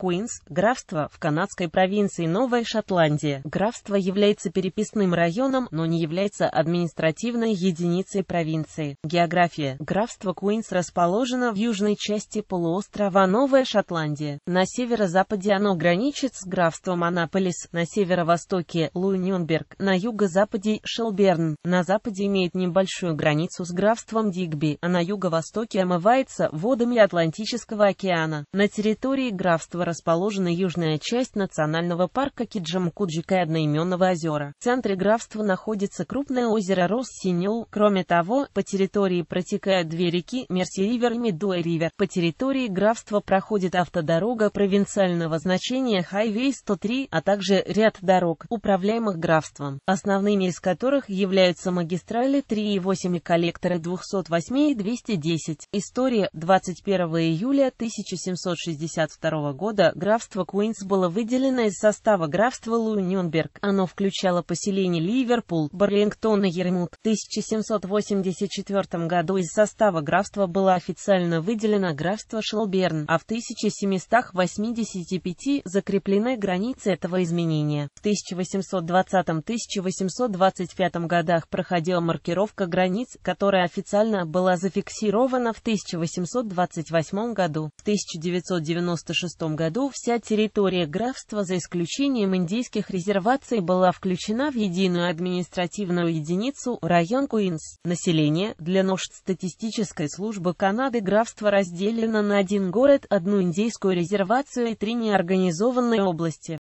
Куинс – графство в канадской провинции Новая Шотландия. Графство является переписным районом, но не является административной единицей провинции. География. Графство Куинс расположено в южной части полуострова Новая Шотландия. На северо-западе оно граничит с графством Анаполис, на северо-востоке – Луинюнберг, на юго-западе – Шелберн, на западе имеет небольшую границу с графством Дигби, а на юго-востоке омывается водами Атлантического океана. На территории графства расположена южная часть национального парка Киджамкуджика и одноименного озера. В центре графства находится крупное озеро Россинюл. Кроме того, по территории протекают две реки Мерси-Ривер и Медуэ-Ривер. По территории графства проходит автодорога провинциального значения Хайвей 103, а также ряд дорог, управляемых графством, основными из которых являются магистрали 3,8 и коллекторы 208 и 210. История 21 июля 1762 года года графство Куинс было выделено из состава графства луи Оно включало поселение Ливерпул, Барлингтон и Ермут. В 1784 году из состава графства было официально выделено графство Шелберн, а в 1785 закреплены границы этого изменения. В 1820-1825 годах проходила маркировка границ, которая официально была зафиксирована в 1828 году. В 1996 году году вся территория графства за исключением индийских резерваций была включена в единую административную единицу район Куинс. Население для нужд статистической службы Канады графство разделено на один город, одну индейскую резервацию и три неорганизованные области.